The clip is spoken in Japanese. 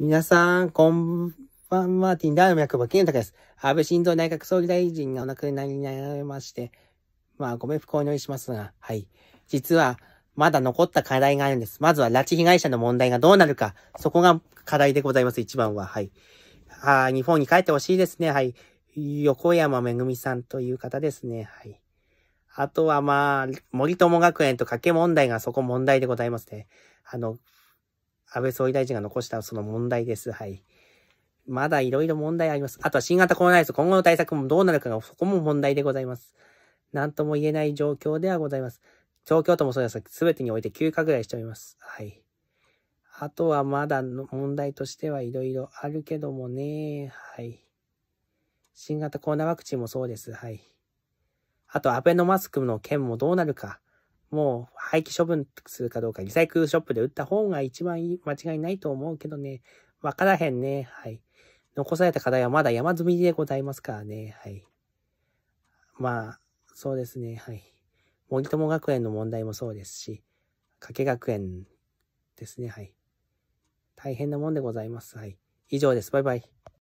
皆さん、こんばんは、マーティン大脈馬健太です。安倍晋三内閣総理大臣がお亡くなりになられまして、まあ、ご冥福をお祈りしますが、はい。実は、まだ残った課題があるんです。まずは、拉致被害者の問題がどうなるか、そこが課題でございます、一番は。はい。あ日本に帰ってほしいですね。はい。横山めぐみさんという方ですね。はい。あとはまあ、森友学園と掛け問題がそこ問題でございますね。あの、安倍総理大臣が残したその問題です。はい。まだいろいろ問題あります。あとは新型コロナウイルス、今後の対策もどうなるかが、そこも問題でございます。何とも言えない状況ではございます。東京都もそうですが、すべてにおいて急拡大しております。はい。あとはまだ問題としてはいろいろあるけどもね。はい。新型コロナワクチンもそうです。はい。あと、アベノマスクの件もどうなるか。もう廃棄処分するかどうか、リサイクルショップで売った方が一番いい間違いないと思うけどね。わからへんね。はい。残された課題はまだ山積みでございますからね。はい。まあ、そうですね。はい。森友学園の問題もそうですし、加計学園ですね。はい。大変なもんでございます。はい。以上です。バイバイ。